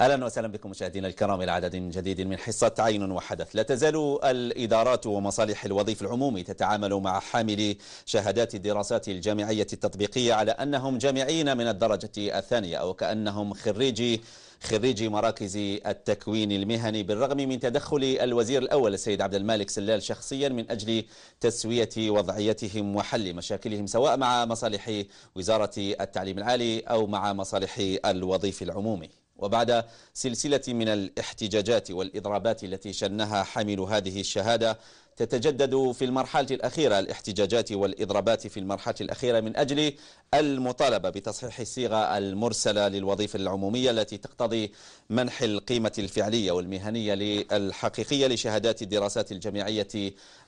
أهلا وسهلا بكم مشاهدينا الكرام إلى عدد جديد من حصة عين وحدث لا تزال الإدارات ومصالح الوظيف العمومي تتعامل مع حاملي شهادات الدراسات الجامعية التطبيقية على أنهم جامعين من الدرجة الثانية أو كأنهم خريجي خريجي مراكز التكوين المهني بالرغم من تدخل الوزير الأول السيد عبد المالك سلال شخصيا من أجل تسوية وضعيتهم وحل مشاكلهم سواء مع مصالح وزارة التعليم العالي أو مع مصالح الوظيف العمومي وبعد سلسلة من الاحتجاجات والإضرابات التي شنها حامل هذه الشهادة تتجدد في المرحلة الأخيرة الاحتجاجات والإضرابات في المرحلة الأخيرة من أجل المطالبة بتصحيح الصيغة المرسلة للوظيفة العمومية التي تقتضي منح القيمة الفعلية والمهنية الحقيقية لشهادات الدراسات الجامعية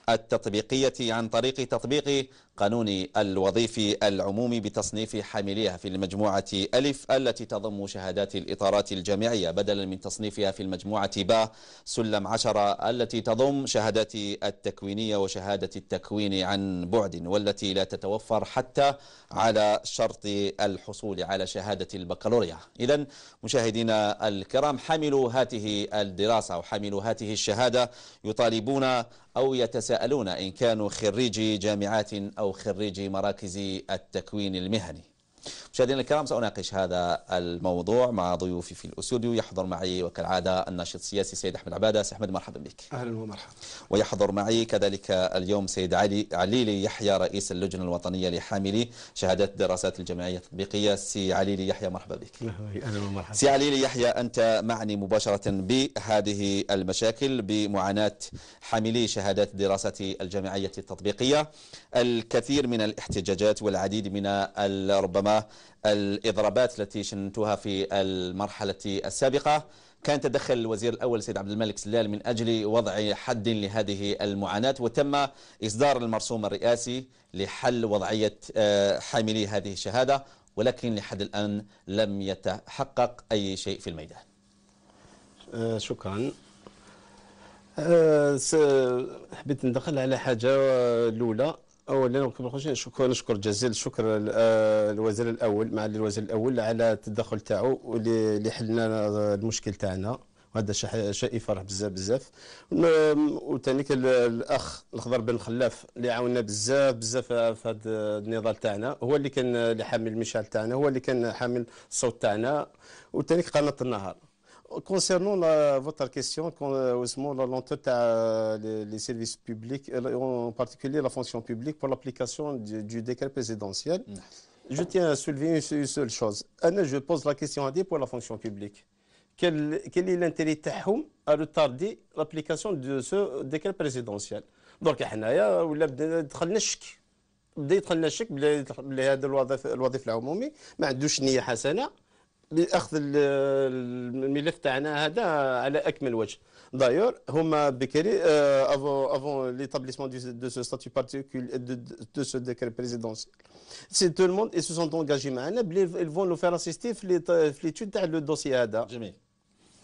التطبيقية عن طريق تطبيق قانون الوظيفي العمومي بتصنيف حامليها في المجموعة ألف التي تضم شهادات الإطارات الجامعية بدلا من تصنيفها في المجموعة باء سلم عشرة التي تضم شهادات التكوينية وشهادة التكوين عن بعد والتي لا تتوفر حتى على شرط الحصول على شهادة البكالوريا إذا مشاهدينا الكرام حملوا هذه الدراسة وحملوا هذه الشهادة يطالبون أو يتساءلون يتساءلون إن كانوا خريجي جامعات أو خريجي مراكز التكوين المهني مشاهدينا الكرام سأناقش هذا الموضوع مع ضيوفي في الأستوديو يحضر معي وكالعادة الناشط السياسي سيد أحمد عبادة سيد أحمد مرحبا بك أهلا ومرحبا ويحضر معي كذلك اليوم سيد علي عليلي يحيى رئيس اللجنة الوطنية لحاملي شهادات الدراسات الجامعية التطبيقية سي عليلي يحيى مرحبا بك أهلا ومرحبا سي عليلي يحيى أنت معني مباشرة بهذه المشاكل بمعاناة حاملي شهادات الدراسات الجامعية التطبيقية الكثير من الاحتجاجات والعديد من ربما الإضرابات التي شنتوها في المرحلة السابقة كان تدخل الوزير الأول السيد عبد الملك سلال من أجل وضع حد لهذه المعاناة وتم إصدار المرسوم الرئاسي لحل وضعية آه، حاملي هذه الشهادة ولكن لحد الآن لم يتحقق أي شيء في الميدان آه، شكرا آه، حبيت ندخل على حاجة الأولى اولا قبل شكرا نشكر جزيل الشكر آه، الوزير الاول مع الوزير الاول على التدخل تاعو اللي حلنا المشكل تاعنا وهذا شيء يفرح بزاف بزاف آه، وثاني الاخ الخضر بن خلاف اللي عاوننا بزاف بزاف في هذا النضال تاعنا هو اللي كان اللي حامل المشعل تاعنا هو اللي كان حامل الصوت تاعنا وثاني قناه النهار Concernant votre question, concernant euh, lenteur les, les services publics, euh, en particulier la fonction publique, pour l'application du, décret présidentiel, mm. je tiens à soulever une, seule chose. je pose la question à dire pour la fonction publique. Quel, est l'intérêt à retarder l'application de ce décret présidentiel Donc, nous لاخذ الملف تاعنا هذا على اكمل وجه دايور هما بكري افون افون ليتابليسمون دو سو ستاتيو بارتيكول دو سو ديكري بريزيدونسيال سي تو الموند اي سو سونت انجاجي معنا بلي الفون لو فير اسيستي في ليتود تاع لو دوسي هذا جميل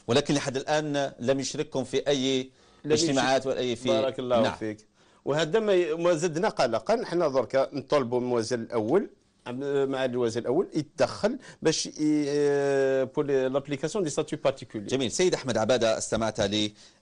ولكن لحد الان لم يشرككم في اي اجتماعات ولا اي في بارك الله نعم. فيك وهذا ما زدنا قلقا حنا دركا نطلبوا الموازن الاول مع الوزير الاول يتدخل باش بور لابليكاسيون دي ستاتيو بارتيكولي جميل سيد احمد عباده استمعت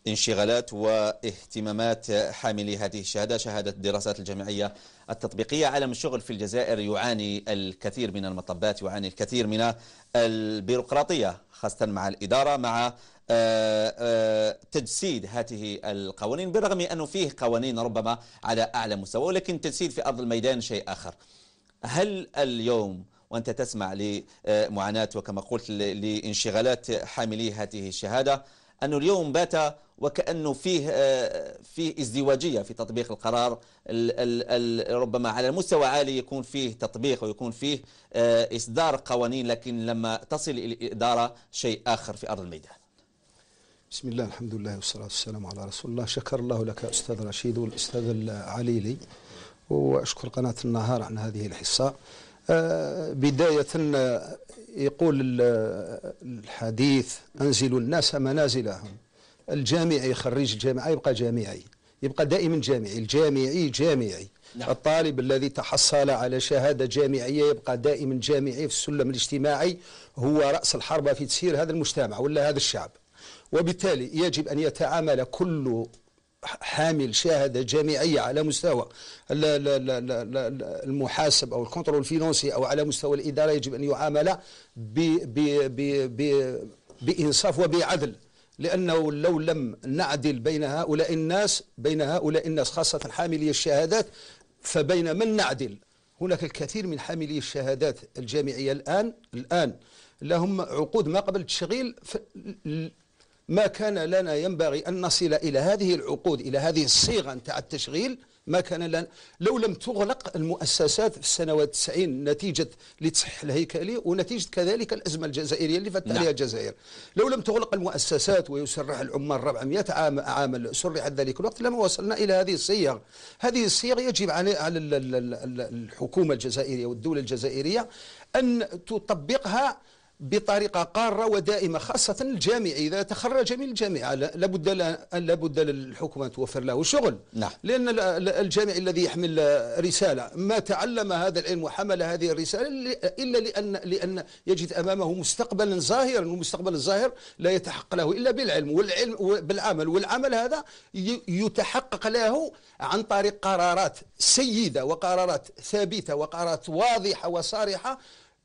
لانشغالات واهتمامات حاملي هذه الشهاده شهاده الدراسات الجامعيه التطبيقيه عالم الشغل في الجزائر يعاني الكثير من المطبات يعاني الكثير من البيروقراطيه خاصه مع الاداره مع آه، آه، تجسيد هذه القوانين بالرغم انه فيه قوانين ربما على اعلى مستوى ولكن تجسيد في ارض الميدان شيء اخر هل اليوم وأنت تسمع لمعاناة وكما قلت لانشغالات حاملي هذه الشهادة أنه اليوم بات وكأنه فيه آه، فيه ازدواجية في تطبيق القرار ربما على مستوى عالي يكون فيه تطبيق ويكون فيه آه، إصدار قوانين لكن لما تصل إلى الإدارة شيء آخر في أرض الميدان بسم الله الحمد لله والصلاة والسلام على رسول الله شكر الله لك أستاذ رشيد والأستاذ العليلي وأشكر قناة النهار عن هذه الحصة آه، بداية آه، يقول الحديث أنزلوا الناس منازلهم الجامعي خريج الجامعة يبقى جامعي يبقى دائما جامعي الجامعي جامعي نعم. الطالب الذي تحصل على شهادة جامعية يبقى دائما جامعي في السلم الاجتماعي هو رأس الحربة في تسيير هذا المجتمع ولا هذا الشعب وبالتالي يجب أن يتعامل كل حامل شهادة جامعية على مستوى المحاسب أو الكنترول الفينانسي أو على مستوى الإدارة يجب أن يعامل بإنصاف وبعدل لأنه لو لم نعدل بين هؤلاء الناس بين هؤلاء الناس خاصة حاملي الشهادات فبين من نعدل هناك الكثير من حاملي الشهادات الجامعية الآن الآن لهم عقود ما قبل التشغيل ما كان لنا ينبغي أن نصل إلى هذه العقود إلى هذه الصيغة نتاع التشغيل ما كان لنا لو لم تغلق المؤسسات في السنوات 90 نتيجة لتصح الهيكلي ونتيجة كذلك الأزمة الجزائرية اللي فاتت عليها نعم. الجزائر لو لم تغلق المؤسسات ويسرح العمال 400 عام عام سرحت ذلك الوقت لما وصلنا إلى هذه الصيغ هذه الصيغ يجب على على الحكومة الجزائرية والدولة الجزائرية أن تطبقها بطريقة قارة ودائمة خاصة الجامعي إذا تخرج من الجامعة لابد لابد للحكومة أن توفر له شغل نعم. لأن الجامعي الذي يحمل رسالة ما تعلم هذا العلم وحمل هذه الرسالة إلا لأن لأن يجد أمامه مستقبلا ظاهرا والمستقبل الظاهر لا يتحقق له إلا بالعلم والعلم بالعمل والعمل هذا يتحقق له عن طريق قرارات سيدة وقرارات ثابتة وقرارات واضحة وصارحة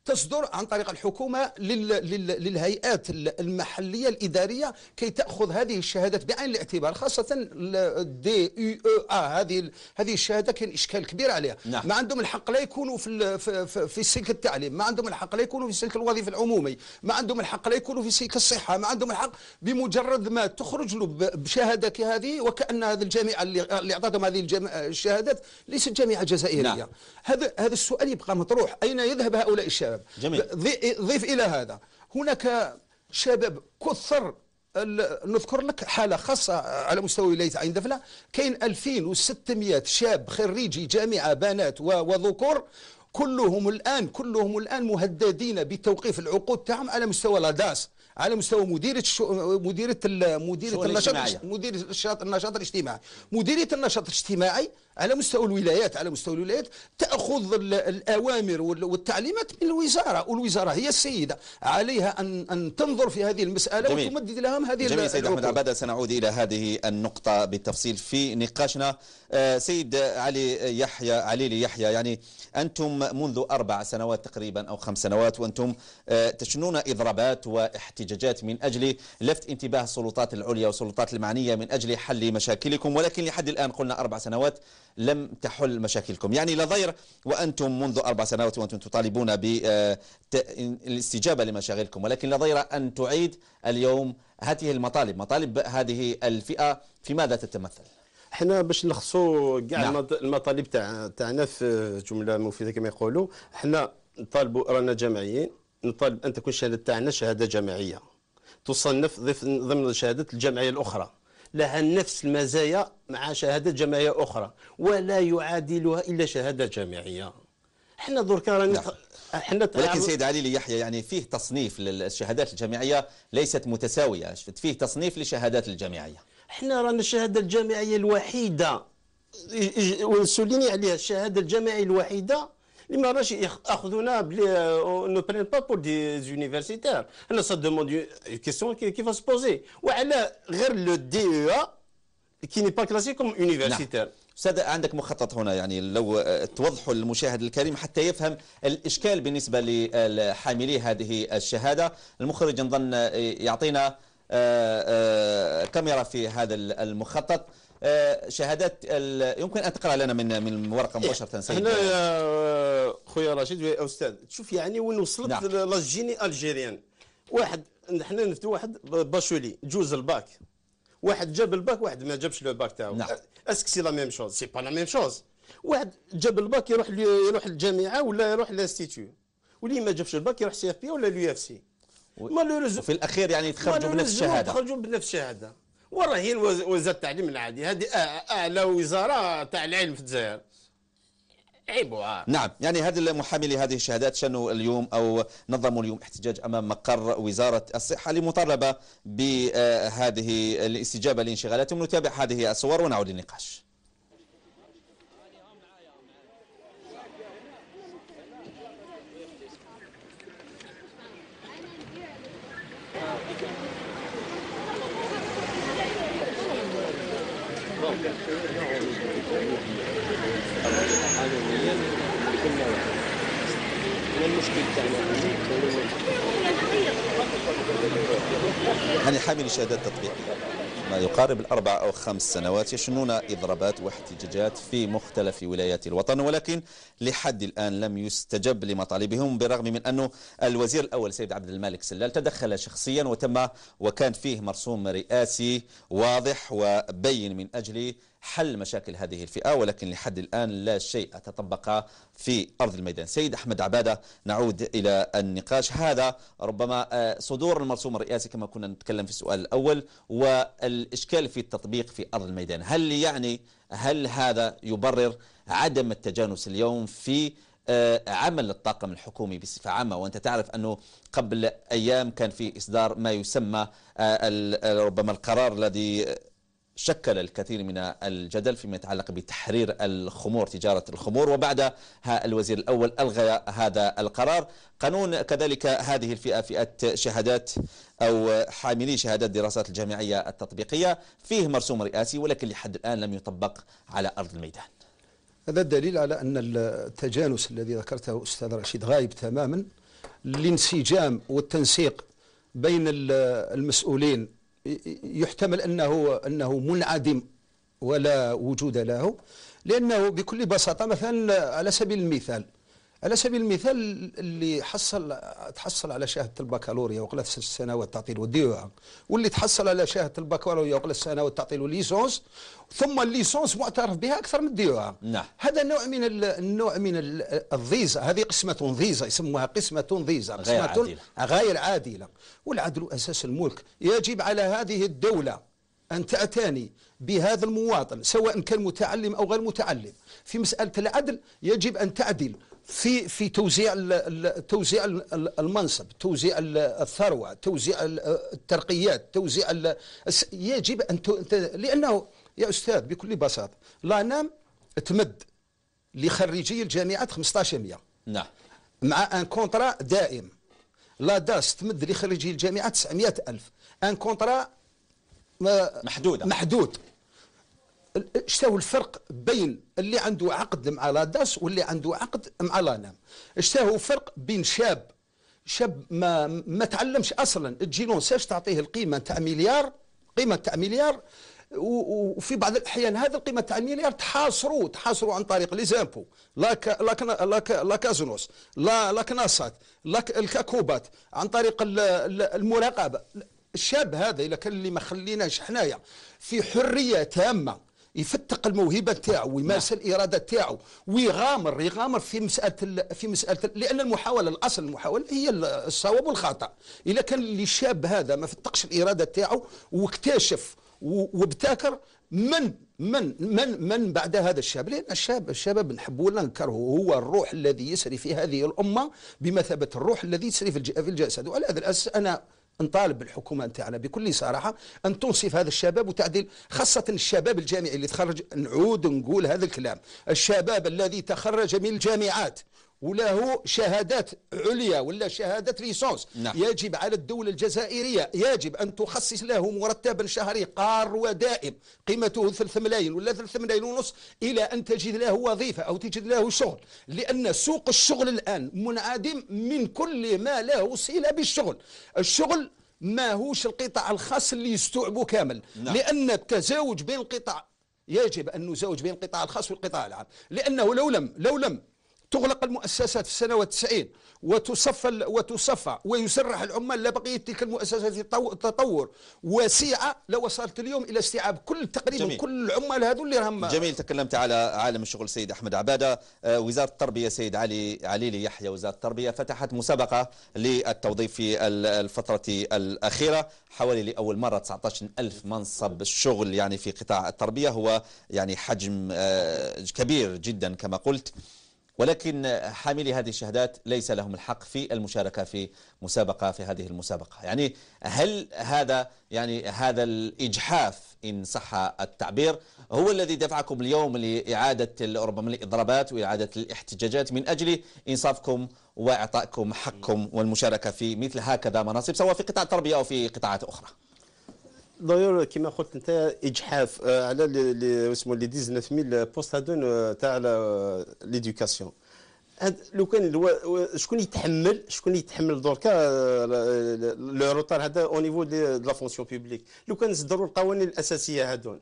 تصدر عن طريق الحكومة للهيئات المحلية الإدارية كي تأخذ هذه الشهادات بعين الاعتبار خاصة الدي يو او ا هذه هذه الشهادة كاين إشكال كبير عليها نعم. ما عندهم الحق لا يكونوا في في سلك التعليم ما عندهم الحق لا يكونوا في سلك الوظيفة العمومي ما عندهم الحق لا يكونوا في سلك الصحة ما عندهم الحق بمجرد ما تخرج له بشهاده كهذه وكأن هذه الجامعة اللي أعطتهم هذه الشهادات ليست جامعة جزائرية نعم. هذا هذا السؤال يبقى مطروح أين يذهب هؤلاء الشباب الشباب جميل. ضيف إلى هذا هناك شباب كثر نذكر لك حالة خاصة على مستوى ولاية عين دفلة كاين 2600 شاب خريجي جامعة بنات وذكور كلهم الآن كلهم الآن مهددين بتوقيف العقود تاعهم على مستوى لاداس على مستوى مديرة شو مديرة مديرة النشاط مديرة النشاط الاجتماعي مديرية النشاط الاجتماعي على مستوى الولايات على مستوى الولايات تاخذ الاوامر والتعليمات من الوزاره والوزاره هي السيده عليها ان ان تنظر في هذه المساله جميل. وتمدد لهم هذه جميل سيد احمد عباده سنعود الى هذه النقطه بالتفصيل في نقاشنا آه، سيد علي يحيى علي يحيى يعني انتم منذ اربع سنوات تقريبا او خمس سنوات وانتم آه، تشنون اضرابات واحتجاجات من اجل لفت انتباه السلطات العليا والسلطات المعنيه من اجل حل مشاكلكم ولكن لحد الان قلنا اربع سنوات لم تحل مشاكلكم يعني لا ضير وأنتم منذ أربع سنوات وأنتم تطالبون بالاستجابة آه، لمشاغلكم ولكن لا ضير أن تعيد اليوم هذه المطالب مطالب هذه الفئة في ماذا تتمثل؟ حنا باش نلخصوا كاع نعم. المطالب تاع تاعنا في جمله مفيده كما يقولوا حنا نطالبوا رانا جماعيين نطالب ان تكون الشهاده تاعنا شهاده جماعيه تصنف ضمن شهاده الجمعيه الاخرى لها نفس المزايا مع شهادة جامعية أخرى ولا يعادلها إلا شهادة جامعية احنا دركا راني نعم. احنا ولكن سيد علي ليحيى يعني فيه تصنيف للشهادات الجامعية ليست متساوية فيه تصنيف للشهادات الجامعية احنا رانا الشهادة الجامعية الوحيدة ونسوليني عليها الشهادة الجامعية الوحيدة اللي ما راش ياخذونا بلي نو برين با بور دي زونيفرسيتير انا سا دوموند كيسيون كيف سبوزي بوزي وعلى غير لو دي او كي ني با كلاسيكوم كوم يونيفرسيتير استاذ عندك مخطط هنا يعني لو آه، توضحوا للمشاهد الكريم حتى يفهم الاشكال بالنسبه لحاملي هذه الشهاده المخرج نظن آه، يعطينا آه، كاميرا في هذا المخطط آه، شهادات يمكن ان تقرا لنا من من الورقه إيه، مباشره سيدي هنا يا آه، خويا رشيد يا استاذ تشوف يعني وين وصلت نعم. لاجيني الجيريان واحد حنا نفتو واحد باشولي جوز الباك واحد جاب الباك واحد ما جابش لو باك تاعو نعم. اسك سي لا ميم شوز سي با لا ميم شوز واحد جاب الباك يروح يروح للجامعه ولا يروح لانستيتيو واللي ما جابش الباك يروح سي اف بي ولا اليو اف سي و... في الاخير يعني يتخرجوا بنفس الشهاده يتخرجوا بنفس الشهاده وراه هي وزاره التعليم العادي هذه اعلى وزاره تاع العلم في الجزائر عيبوها نعم يعني هذه المحامي لهذه الشهادات شنوا اليوم او نظموا اليوم احتجاج امام مقر وزاره الصحه لمطالبه بهذه الاستجابه لانشغالاتهم نتابع هذه الصور ونعود للنقاش يعني حامل شهادات تطبيقية ما يقارب الأربع أو خمس سنوات يشنون إضرابات واحتجاجات في مختلف ولايات الوطن ولكن لحد الآن لم يستجب لمطالبهم برغم من أنه الوزير الأول سيد عبد الملك سلال تدخل شخصيا وتم وكان فيه مرسوم رئاسي واضح وبين من أجل حل مشاكل هذه الفئة ولكن لحد الآن لا شيء تطبق في أرض الميدان سيد أحمد عبادة نعود إلى النقاش هذا ربما آه، صدور المرسوم الرئاسي كما كنا نتكلم في السؤال الأول والإشكال في التطبيق في أرض الميدان هل يعني هل هذا يبرر عدم التجانس اليوم في آه، عمل الطاقم الحكومي بصفة عامة وأنت تعرف أنه قبل أيام كان في إصدار ما يسمى آه، ربما القرار الذي شكل الكثير من الجدل فيما يتعلق بتحرير الخمور تجارة الخمور وبعدها الوزير الأول ألغى هذا القرار قانون كذلك هذه الفئة فئة شهادات أو حاملي شهادات دراسات الجامعية التطبيقية فيه مرسوم رئاسي ولكن لحد الآن لم يطبق على أرض الميدان هذا الدليل على أن التجانس الذي ذكرته أستاذ رشيد غايب تماما الانسجام والتنسيق بين المسؤولين يحتمل انه انه منعدم ولا وجود له لانه بكل بساطه مثلا على سبيل المثال على سبيل المثال اللي حصل تحصل على شهاده البكالوريا وقلا سنوات تعطيل وديوها واللي تحصل على شهاده البكالوريا وقلا سنوات تعطيل ليسونس ثم الليسونس معترف بها اكثر من ديوها نعم. هذا نوع من النوع من الضيزه هذه قسمه ضيزه يسموها قسمه ضيزه قسمه غير عادلة. غير عادله والعدل اساس الملك يجب على هذه الدوله أن تعتني بهذا المواطن سواء كان متعلم أو غير متعلم في مسألة العدل يجب أن تعدل في في توزيع توزيع المنصب توزيع الثروه توزيع الترقيات توزيع يجب ان لانه يا استاذ بكل بساطه لا نام تمد لخريجي الجامعات 1500 نعم مع ان كونترا دائم لا داس تمد لخريجي الجامعات 900 الف ان آه، كونترا محدوده محدود اشتاو الفرق بين اللي عنده عقد مع لاداس واللي عنده عقد مع لانام اشتاو فرق بين شاب شاب ما ما تعلمش اصلا تجي ساش تعطيه القيمه تاع مليار قيمه تاع مليار وفي بعض الاحيان هذا القيمه تاع المليار تحاصروا تحاصروا عن طريق لي زامبو لاك لاك لاك لا, ك... لا لا كناسات لا الكاكوبات عن طريق المراقبه الشاب هذا الا كان اللي ما خليناش حنايا في حريه تامه يفتق الموهبه تاعو ويمارس نعم. الاراده تاعو ويغامر يغامر في مساله في مساله لان المحاوله الاصل المحاوله هي الصواب والخطا اذا كان اللي شاب هذا ما فتقش الاراده تاعو واكتشف وابتكر من من من من بعد هذا الشاب لان الشاب الشباب نحبه ولا نكرهه هو الروح الذي يسري في هذه الامه بمثابه الروح الذي يسري في الجسد وعلى هذا الاساس انا نطالب الحكومة نتاعنا بكل صراحة أن تنصف هذا الشباب وتعديل خاصة الشباب الجامعي اللي تخرج نعود نقول هذا الكلام الشباب الذي تخرج من الجامعات وله شهادات عليا ولا شهادات ليسونس نعم. يجب على الدولة الجزائرية يجب أن تخصص له مرتبا شهري قار ودائم قيمته 3 ملايين ولا 3 ملايين ونص إلى أن تجد له وظيفة أو تجد له شغل لأن سوق الشغل الآن منعدم من كل ما له صلة بالشغل الشغل ما هوش القطاع الخاص اللي يستوعبه كامل نعم. لأن التزاوج بين القطاع يجب أن نزوج بين القطاع الخاص والقطاع العام لأنه لو لم لو لم تغلق المؤسسات في السنوات 90 وتصفى وتصفى ويسرح العمال لا تلك المؤسسات تطور وسيعة لوصلت اليوم إلى استيعاب كل تقريبا جميل. كل العمال هذو اللي راهم جميل تكلمت على عالم الشغل سيد أحمد عبادة آه، وزارة التربية سيد علي علي يحيى وزارة التربية فتحت مسابقة للتوظيف في الفترة الأخيرة حوالي لأول مرة 19 ألف منصب الشغل يعني في قطاع التربية هو يعني حجم آه، كبير جدا كما قلت ولكن حاملي هذه الشهادات ليس لهم الحق في المشاركة في مسابقة في هذه المسابقة يعني هل هذا يعني هذا الإجحاف إن صح التعبير هو الذي دفعكم اليوم لإعادة ربما الإضرابات وإعادة الاحتجاجات من أجل إنصافكم وإعطائكم حقكم والمشاركة في مثل هكذا مناصب سواء في قطاع التربية أو في قطاعات أخرى دايور كيما قلت انت اجحاف آه، على اللي اسمه لي 19000 بوست هادون آه، تاع آه، ليدوكاسيون لو كان شكون يتحمل شكون يتحمل دركا لو روتار هذا او نيفو دي لا فونكسيون بوبليك لو كان نصدروا القوانين الاساسيه هادون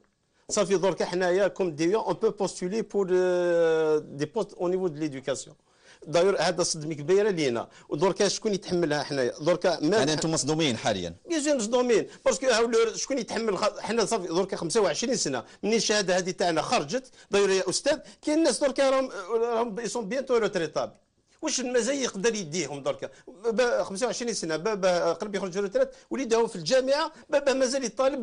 صافي دركا حنايا كوم ديو اون بو بوستولي بور دي بوست او نيفو دو ليدوكاسيون داير هذا صدمه كبيره لينا ودركا شكون يتحملها حنايا دركا ما يعني انتم مصدومين حاليا يزين مصدومين باسكو شكون يتحمل حنا صافي دركا 25 سنه من الشهاده هذه تاعنا خرجت داير يا استاذ كاين الناس دركا راهم راهم بيسون تو ريتريتابل واش المزايا يقدر يديهم دركا 25 سنه بابا قرب يخرج ثلاث وليده في الجامعه بابا مازال يطالب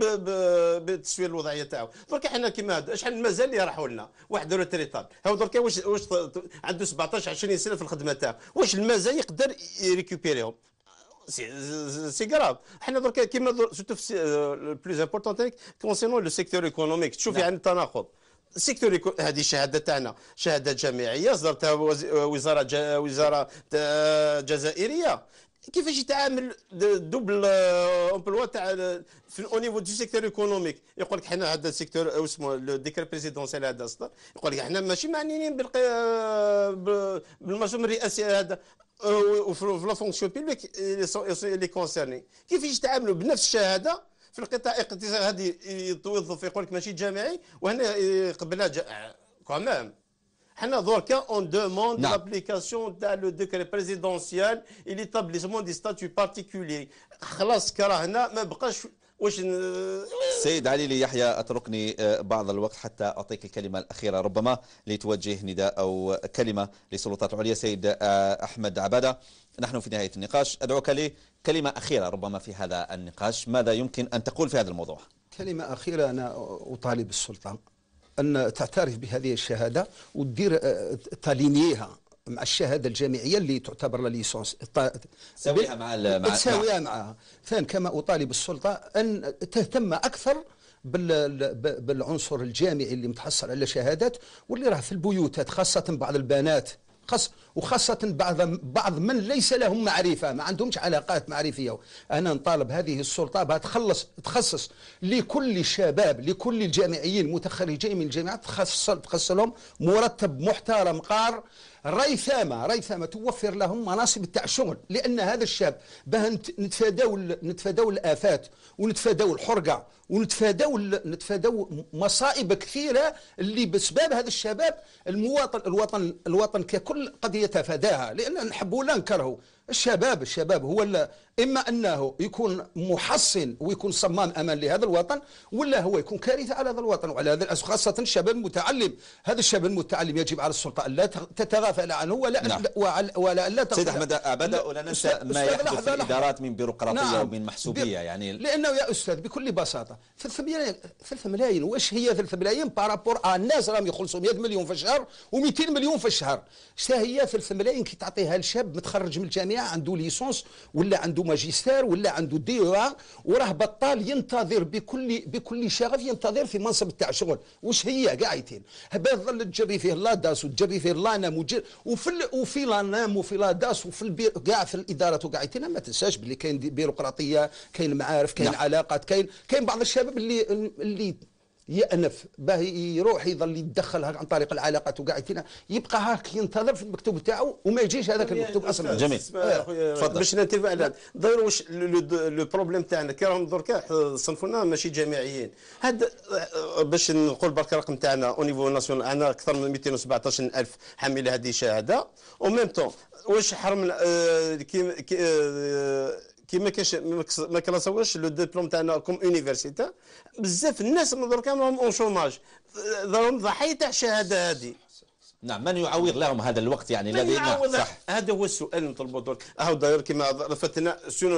بتسويه الوضعيه تاعو دركا حنا كيما هذا شحال مازال اللي راحوا لنا واحد ولا ثلاثه هاو دركا واش واش عنده 17 20 سنه في الخدمه تاعو واش المزايا يقدر يريكوبيريهم سي سي غراف حنا دركا كيما سوتو لو بلوز امبورطون كونسيون كونسيرنون لو سيكتور ايكونوميك تشوف نعم. يعني التناقض سيكتور هذه الشهاده تاعنا شهاده جامعيه اصدرتها وزاره جا وزاره جزائريه كيفاش يتعامل دوبل آه، امبلوا تاع في او نيفو دو سيكتور ايكونوميك يقول لك حنا هذا السيكتور آه، اسمه لو ديكري بريزيدونسيال هذا اصدر يقول لك حنا ماشي معنيين آه، بالمجموع الرئاسي هذا وفي لا فونكسيون بيبليك لي كونسيرني كيفاش يتعاملوا بنفس الشهاده في القطاع الاقتصادي هذه يتوظف يقول لك ماشي جامعي وهنا قبلها جا... كومام آه، حنا دركا اون دوموند لابليكاسيون تاع لو ديكري بريزيدونسيال اللي ليتابليسمون دي ستاتيو بارتيكولي خلاص كرهنا ما بقاش واش سيد علي لي يحيى اتركني آه، بعض الوقت حتى اعطيك الكلمه الاخيره ربما لتوجه نداء او كلمه للسلطات العليا سيد آه، احمد عباده نحن في نهاية النقاش أدعوك لكلمة أخيرة ربما في هذا النقاش ماذا يمكن أن تقول في هذا الموضوع كلمة أخيرة أنا أطالب السلطة أن تعترف بهذه الشهادة وتدير آه، تالينيها مع الشهادة الجامعية اللي تعتبر ليسونس تساويها مع مع تساويها معها ثان كما أطالب السلطة أن تهتم أكثر بالعنصر الجامعي اللي متحصل على شهادات واللي راه في البيوتات خاصة بعض البنات خاص وخاصة بعض بعض من ليس لهم معرفة ما عندهمش علاقات معرفية أنا نطالب هذه السلطة بها تخلص تخصص لكل الشباب لكل الجامعيين المتخرجين من الجامعات تخصص لهم مرتب محترم قار ريثامه ريثامه توفر لهم مناصب تاع الشغل لان هذا الشاب باه نتفاداو نتفاداو الافات ونتفاداو الحرقه ونتفاداو نتفاداو مصائب كثيره اللي بسبب هذا الشباب المواطن الوطن الوطن ككل قد يتفاداها لان نحبوا لا نكرهوا الشباب الشباب هو إما أنه يكون محصن ويكون صمام أمان لهذا الوطن ولا هو يكون كارثة على هذا الوطن وعلى هذا خاصة الشباب المتعلم هذا الشباب المتعلم يجب على السلطة أن لا تتغافل عنه ولا نعم. وعلى ولا لا سيد أحمد أبدا ولا ننسى ما يحدث في الإدارات من بيروقراطية نعم. ومن محسوبية يعني لأنه يا أستاذ بكل بساطة 3 ملايين 3 ملايين واش هي 3 ملايين بارابور الناس راهم يخلصوا 100 مليون في الشهر و200 مليون في الشهر شتا هي 3 ملايين كي تعطيها لشاب متخرج من الجامعة الثانيه عنده ليسونس ولا عنده ماجستير ولا عنده دي او وراه بطال ينتظر بكل بكل شغف ينتظر في منصب تاع شغل واش هي قاعدين هبه تجري فيه لا داس وتجري فيه لا نام وفي وفي لا نام وفي لا داس وفي كاع في الادارات وقاعدين ما تنساش باللي كاين بيروقراطيه كاين معارف كاين نعم. علاقات كاين كاين بعض الشباب اللي اللي يأنف باه يروح يظل يتدخل عن طريق العلاقات وكاع يبقى هاك ينتظر في المكتوب تاعو وما يجيش هذاك المكتوب اصلا جميل تفضل آه. باش ننتبه على داير واش لو بروبليم تاعنا كي راهم دركا صنفونا ماشي جامعيين هاد آه، باش نقول برك الرقم تاعنا او نيفو ناسيونال انا اكثر من 217000 حامل هذه الشهاده او ميم طون واش حرم آه، كي كي ما كاش ما كراسوش لو ديبلوم تاعنا كوم اونيفرسيتي بزاف الناس من دروك راهم اون شوماج راهم ضحيه تاع الشهاده هذه نعم من يعوض لهم هذا الوقت يعني الذي نعم صح هذا هو السؤال نطلبوا درك هاو داير كما رفتنا سون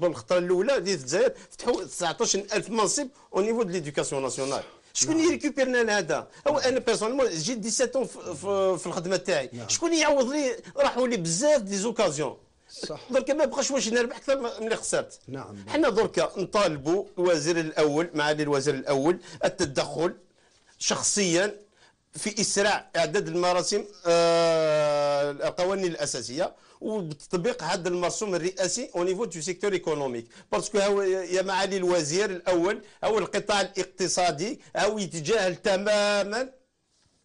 بالخطره آه، الاولى ديال الجزائر فتحوا 19000 منصب نعم. او نيفو دو ليدوكاسيون ناسيونال شكون يريكوبيرنا هذا هو انا بيرسونيلمون جيت 17 في الخدمه تاعي نعم. شكون يعوض لي راحوا لي بزاف دي زوكازيون صح درك ما بقاش واش نربح اكثر من اللي خسرت نعم حنا درك نطالبوا الوزير الاول معالي الوزير الاول التدخل شخصيا في اسراع اعداد المراسم آه، القوانين الاساسيه وبتطبيق هذا المرسوم الرئاسي او نيفو دو سيكتور ايكونوميك باسكو هو يا معالي الوزير الاول هو القطاع الاقتصادي هو يتجاهل تماما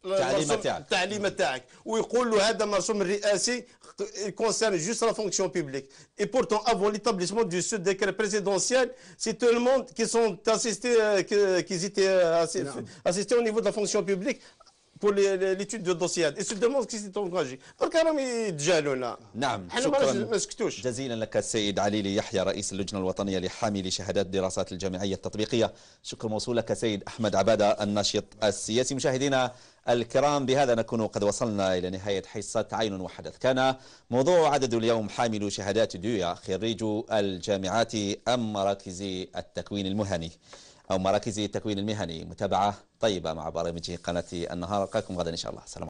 التعليمه تاعك التعليمه تاعك ويقول له هذا مرسوم الرئاسي concerne juste la fonction publique. Et pourtant, avant l'établissement du ce décret présidentiel, c'est tout le monde qui sont assistés, euh, qui étaient euh, assistés au niveau de la fonction publique pour l'étude دو الدوسيات السودان كي سي تونكاجي برك راهم يتجاهلونا نعم شكرا ما سكتوش جزيلا لك السيد علي يحيى رئيس اللجنه الوطنيه لحاملي شهادات الدراسات الجامعيه التطبيقيه شكر موصول لك سيد احمد عباده الناشط السياسي مشاهدينا الكرام بهذا نكون قد وصلنا إلى نهاية حصة عين وحدث كان موضوع عدد اليوم حامل شهادات ديويا خريج الجامعات أم مراكز التكوين المهني أو مراكز التكوين المهني متابعة طيبة مع برامج قناة النهار ألقاكم غدا إن شاء الله سلام